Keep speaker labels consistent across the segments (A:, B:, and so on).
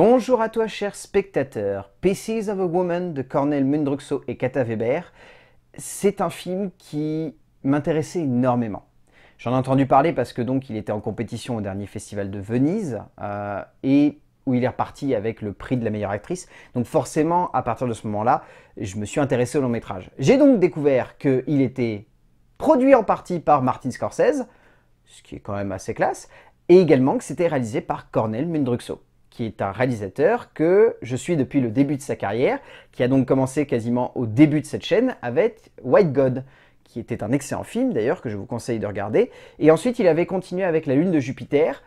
A: Bonjour à toi cher spectateur. Pieces of a Woman de Cornel Mundruxo et Kata Weber, c'est un film qui m'intéressait énormément. J'en ai entendu parler parce que donc il était en compétition au dernier festival de Venise euh, et où il est reparti avec le prix de la meilleure actrice. Donc forcément, à partir de ce moment-là, je me suis intéressé au long métrage. J'ai donc découvert qu'il était produit en partie par Martin Scorsese, ce qui est quand même assez classe, et également que c'était réalisé par Cornel Mundruxo qui est un réalisateur que je suis depuis le début de sa carrière, qui a donc commencé quasiment au début de cette chaîne avec White God, qui était un excellent film d'ailleurs que je vous conseille de regarder. Et ensuite, il avait continué avec La Lune de Jupiter,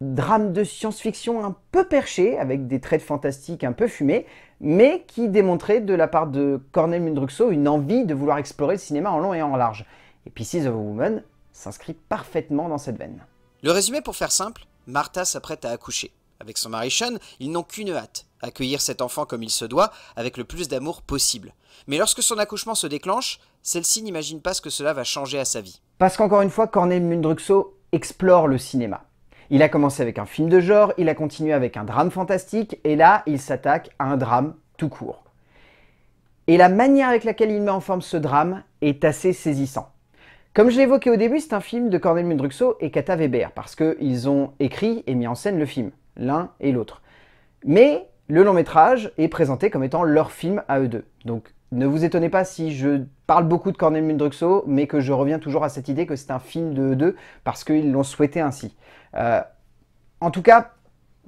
A: drame de science-fiction un peu perché, avec des traits de fantastique un peu fumés, mais qui démontrait de la part de Cornel Mundruxo une envie de vouloir explorer le cinéma en long et en large. Et puis, of a Woman s'inscrit parfaitement dans cette veine. Le résumé pour faire simple, Martha s'apprête à accoucher. Avec son mari Sean, ils n'ont qu'une hâte, accueillir cet enfant comme il se doit, avec le plus d'amour possible. Mais lorsque son accouchement se déclenche, celle-ci n'imagine pas ce que cela va changer à sa vie. Parce qu'encore une fois, Cornel Mundruxo explore le cinéma. Il a commencé avec un film de genre, il a continué avec un drame fantastique, et là, il s'attaque à un drame tout court. Et la manière avec laquelle il met en forme ce drame est assez saisissant. Comme je l'ai évoqué au début, c'est un film de Cornel Mundruxo et Kata Weber, parce qu'ils ont écrit et mis en scène le film l'un et l'autre. Mais le long métrage est présenté comme étant leur film à eux deux. Donc ne vous étonnez pas si je parle beaucoup de Cornel Mundruxo, mais que je reviens toujours à cette idée que c'est un film de eux deux parce qu'ils l'ont souhaité ainsi. Euh, en tout cas,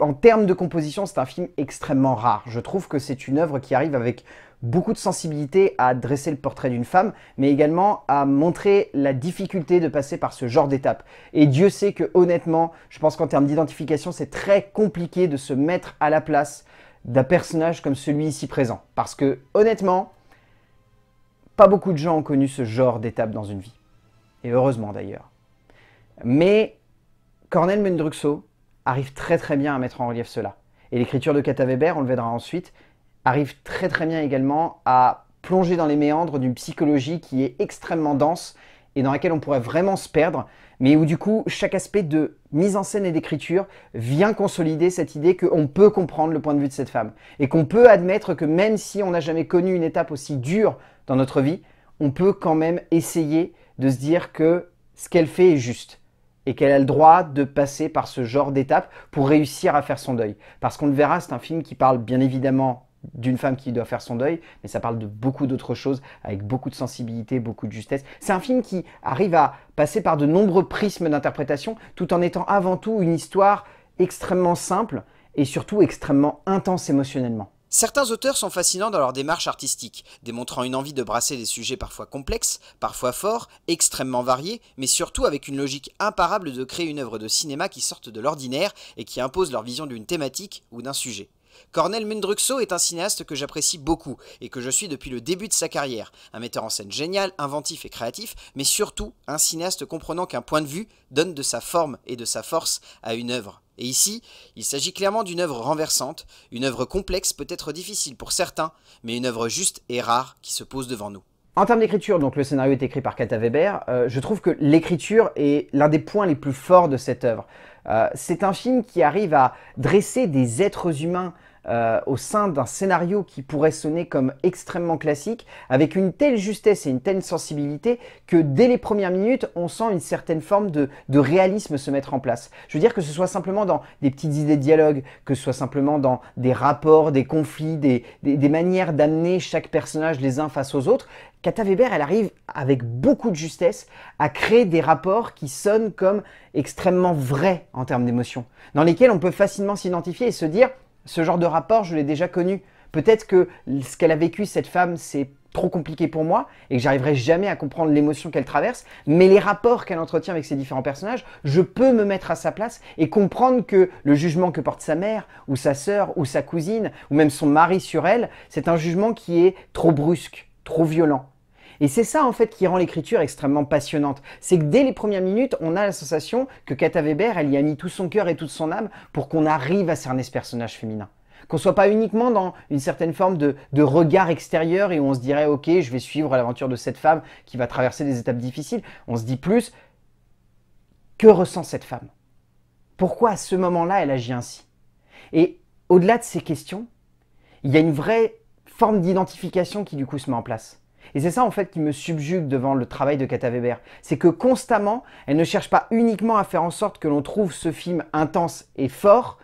A: en termes de composition, c'est un film extrêmement rare. Je trouve que c'est une œuvre qui arrive avec beaucoup de sensibilité à dresser le portrait d'une femme, mais également à montrer la difficulté de passer par ce genre d'étape. Et Dieu sait que honnêtement, je pense qu'en termes d'identification, c'est très compliqué de se mettre à la place d'un personnage comme celui ici présent. Parce que honnêtement, pas beaucoup de gens ont connu ce genre d'étape dans une vie. Et heureusement d'ailleurs. Mais Cornel Mendruxo arrive très très bien à mettre en relief cela. Et l'écriture de Kata Weber, on le verra ensuite, arrive très très bien également à plonger dans les méandres d'une psychologie qui est extrêmement dense et dans laquelle on pourrait vraiment se perdre, mais où du coup chaque aspect de mise en scène et d'écriture vient consolider cette idée qu'on peut comprendre le point de vue de cette femme, et qu'on peut admettre que même si on n'a jamais connu une étape aussi dure dans notre vie, on peut quand même essayer de se dire que ce qu'elle fait est juste et qu'elle a le droit de passer par ce genre d'étape pour réussir à faire son deuil. Parce qu'on le verra, c'est un film qui parle bien évidemment d'une femme qui doit faire son deuil, mais ça parle de beaucoup d'autres choses, avec beaucoup de sensibilité, beaucoup de justesse. C'est un film qui arrive à passer par de nombreux prismes d'interprétation, tout en étant avant tout une histoire extrêmement simple et surtout extrêmement intense émotionnellement. Certains auteurs sont fascinants dans leur démarche artistique, démontrant une envie de brasser des sujets parfois complexes, parfois forts, extrêmement variés, mais surtout avec une logique imparable de créer une œuvre de cinéma qui sorte de l'ordinaire et qui impose leur vision d'une thématique ou d'un sujet. Cornel Mundruxo est un cinéaste que j'apprécie beaucoup et que je suis depuis le début de sa carrière. Un metteur en scène génial, inventif et créatif, mais surtout un cinéaste comprenant qu'un point de vue donne de sa forme et de sa force à une œuvre. Et ici, il s'agit clairement d'une œuvre renversante, une œuvre complexe, peut-être difficile pour certains, mais une œuvre juste et rare qui se pose devant nous. En termes d'écriture, donc le scénario est écrit par Kata Weber, euh, je trouve que l'écriture est l'un des points les plus forts de cette œuvre. Euh, c'est un film qui arrive à dresser des êtres humains euh, au sein d'un scénario qui pourrait sonner comme extrêmement classique, avec une telle justesse et une telle sensibilité que dès les premières minutes, on sent une certaine forme de, de réalisme se mettre en place. Je veux dire que ce soit simplement dans des petites idées de dialogue, que ce soit simplement dans des rapports, des conflits, des, des, manières d'amener chaque personnage les uns face aux autres, Kata Weber, elle arrive avec beaucoup de justesse à créer des rapports qui sonnent comme extrêmement vrais en termes d'émotion, dans lesquels on peut facilement s'identifier et se dire ce genre de rapport, je l'ai déjà connu. Peut-être que ce qu'elle a vécu, cette femme, c'est trop compliqué pour moi et que j'arriverai jamais à comprendre l'émotion qu'elle traverse, mais les rapports qu'elle entretient avec ces différents personnages, je peux me mettre à sa place et comprendre que le jugement que porte sa mère ou sa sœur ou sa cousine ou même son mari sur elle, c'est un jugement qui est trop brusque, trop violent. Et c'est ça en fait qui rend l'écriture extrêmement passionnante. C'est que dès les premières minutes, on a la sensation que Kata Weber, elle y a mis tout son cœur et toute son âme pour qu'on arrive à cerner ce personnage féminin qu'on soit pas uniquement dans une certaine forme de, regard extérieur et où on se dirait ok je vais suivre l'aventure de cette femme qui va traverser des étapes difficiles on se dit plus que ressent cette femme pourquoi à ce moment là elle agit ainsi et au delà de ces questions il y a une vraie forme d'identification qui du coup se met en place et c'est ça en fait qui me subjugue devant le travail de Kata Weber. C'est que constamment, elle ne cherche pas uniquement à faire en sorte que l'on trouve ce film intense et fort,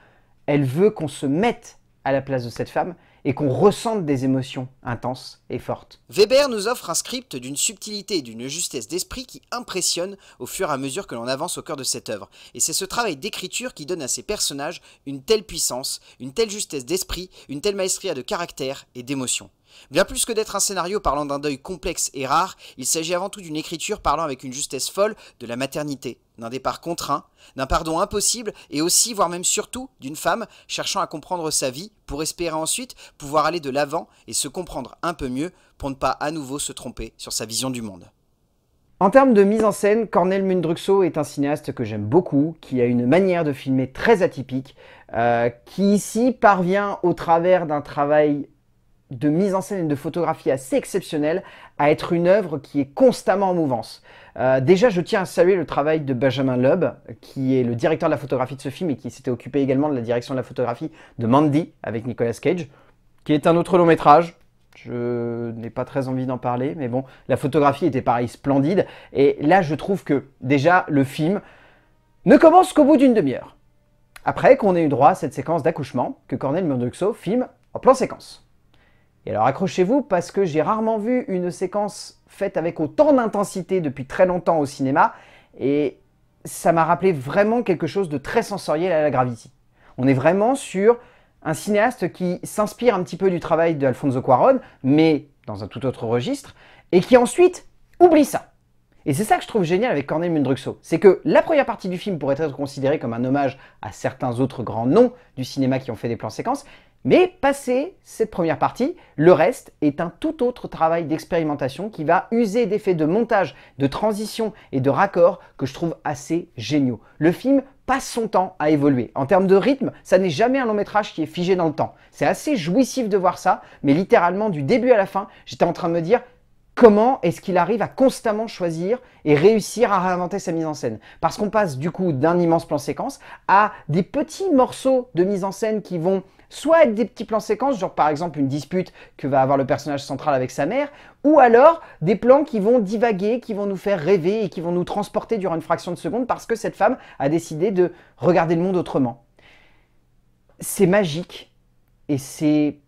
A: elle veut qu'on se mette à la place de cette femme et qu'on ressente des émotions intenses et fortes. Weber nous offre un script d'une subtilité et d'une justesse d'esprit qui impressionne au fur et à mesure que l'on avance au cœur de cette œuvre. Et c'est ce travail d'écriture qui donne à ses personnages une telle puissance, une telle justesse d'esprit, une telle maestria de caractère et d'émotion. Bien plus que d'être un scénario parlant d'un deuil complexe et rare, il s'agit avant tout d'une écriture parlant avec une justesse folle de la maternité, d'un départ contraint, d'un pardon impossible et aussi, voire même surtout, d'une femme cherchant à comprendre sa vie pour espérer ensuite pouvoir aller de l'avant et se comprendre un peu mieux pour ne pas à nouveau se tromper sur sa vision du monde. En termes de mise en scène, Cornel Mundruxo est un cinéaste que j'aime beaucoup, qui a une manière de filmer très atypique, euh, qui ici parvient au travers d'un travail de mise en scène et de photographie assez exceptionnelle à être une œuvre qui est constamment en mouvance. Euh, déjà, je tiens à saluer le travail de Benjamin Loeb, qui est le directeur de la photographie de ce film et qui s'était occupé également de la direction de la photographie de Mandy avec Nicolas Cage, qui est un autre long métrage. Je n'ai pas très envie d'en parler, mais bon, la photographie était pareil splendide. Et là, je trouve que déjà, le film ne commence qu'au bout d'une demi-heure. Après qu'on ait eu droit à cette séquence d'accouchement que Cornel Murdoxo filme en plan séquence. Et alors accrochez-vous parce que j'ai rarement vu une séquence faite avec autant d'intensité depuis très longtemps au cinéma et ça m'a rappelé vraiment quelque chose de très sensoriel à la gravité. On est vraiment sur un cinéaste qui s'inspire un petit peu du travail d'Alfonso Cuaron, mais dans un tout autre registre, et qui ensuite oublie ça. Et c'est ça que je trouve génial avec Cornel Mundruxo, c'est que la première partie du film pourrait être considérée comme un hommage à certains autres grands noms du cinéma qui ont fait des plans séquences, mais passé cette première partie, le reste est un tout autre travail d'expérimentation qui va user d'effets de montage, de transition et de raccord que je trouve assez géniaux. Le film passe son temps à évoluer. En termes de rythme, ça n'est jamais un long métrage qui est figé dans le temps. C'est assez jouissif de voir ça, mais littéralement du début à la fin, j'étais en train de me dire comment est-ce qu'il arrive à constamment choisir et réussir à réinventer sa mise en scène. Parce qu'on passe du coup d'un immense plan séquence à des petits morceaux de mise en scène qui vont soit être des petits plans séquences, genre par exemple une dispute que va avoir le personnage central avec sa mère, ou alors des plans qui vont divaguer, qui vont nous faire rêver et qui vont nous transporter durant une fraction de seconde parce que cette femme a décidé de regarder le monde autrement. C'est magique et c'est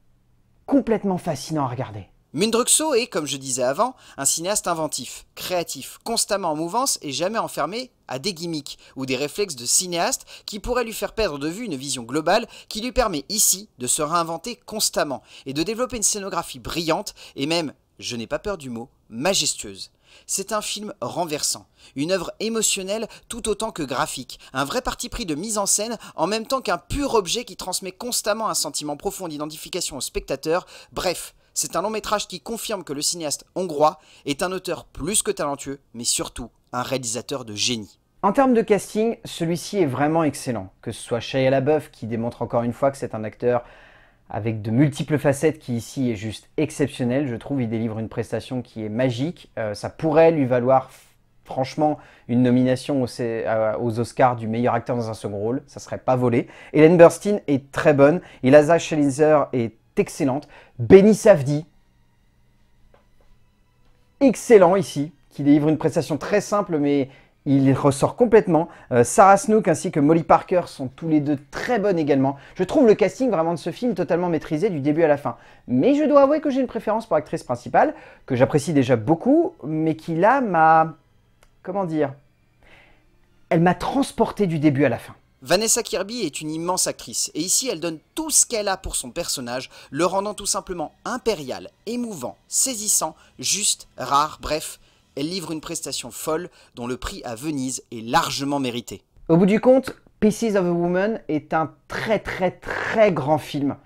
A: complètement fascinant à regarder. Mundruxo est, comme je disais avant, un cinéaste inventif, créatif, constamment en mouvance et jamais enfermé à des gimmicks ou des réflexes de cinéaste qui pourraient lui faire perdre de vue une vision globale qui lui permet ici de se réinventer constamment et de développer une scénographie brillante et même, je n'ai pas peur du mot, majestueuse. C'est un film renversant, une œuvre émotionnelle tout autant que graphique, un vrai parti pris de mise en scène en même temps qu'un pur objet qui transmet constamment un sentiment profond d'identification au spectateur, bref, c'est un long métrage qui confirme que le cinéaste hongrois est un auteur plus que talentueux, mais surtout un réalisateur de génie. En termes de casting, celui-ci est vraiment excellent. Que ce soit Shia LaBeouf qui démontre encore une fois que c'est un acteur avec de multiples facettes qui ici est juste exceptionnel. Je trouve il délivre une prestation qui est magique. Euh, ça pourrait lui valoir franchement une nomination aux, Oscars du meilleur acteur dans un second rôle. Ça serait pas volé. Hélène Burstein est très bonne. Eliza Schellinger est excellente. Benny Safdi, excellent ici, qui délivre une prestation très simple, mais il ressort complètement. Euh, Sarah Snook ainsi que Molly Parker sont tous les deux très bonnes également. Je trouve le casting vraiment de ce film totalement maîtrisé du début à la fin. Mais je dois avouer que j'ai une préférence pour l'actrice principale, que j'apprécie déjà beaucoup, mais qui là m'a... comment dire Elle m'a transporté du début à la fin. Vanessa Kirby est une immense actrice, et ici elle donne tout ce qu'elle a pour son personnage, le rendant tout simplement impérial, émouvant, saisissant, juste, rare, bref, elle livre une prestation folle dont le prix à Venise est largement mérité. Au bout du compte, Pieces of a Woman est un très très très grand film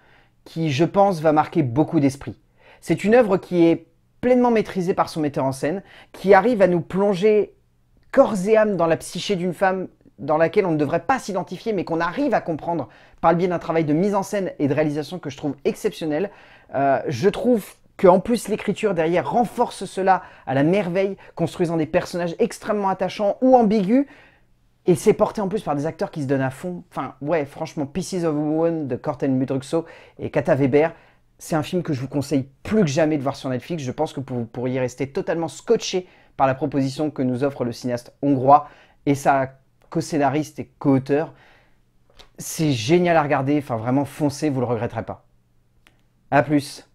A: qui, je pense, va marquer beaucoup d'esprit. C'est une œuvre qui est pleinement maîtrisée par son metteur en scène, qui arrive à nous plonger corps et âme dans la psyché d'une femme dans laquelle on ne devrait pas s'identifier, mais qu'on arrive à comprendre par le biais d'un travail de mise en scène et de réalisation que je trouve exceptionnel. Euh, je trouve qu'en plus l'écriture derrière renforce cela à la merveille, construisant des personnages extrêmement attachants ou ambigus, et c'est porté en plus par des acteurs qui se donnent à fond. Enfin, ouais, franchement, Pieces of Woman de Corten Mudruxo et Kata Weber, c'est un film que je vous conseille plus que jamais de voir sur Netflix. Je pense que vous pourriez rester totalement scotché par la proposition que nous offre le cinéaste hongrois. Et ça co-scénariste et co-auteur. C'est génial à regarder, enfin vraiment foncez, vous le regretterez pas. A plus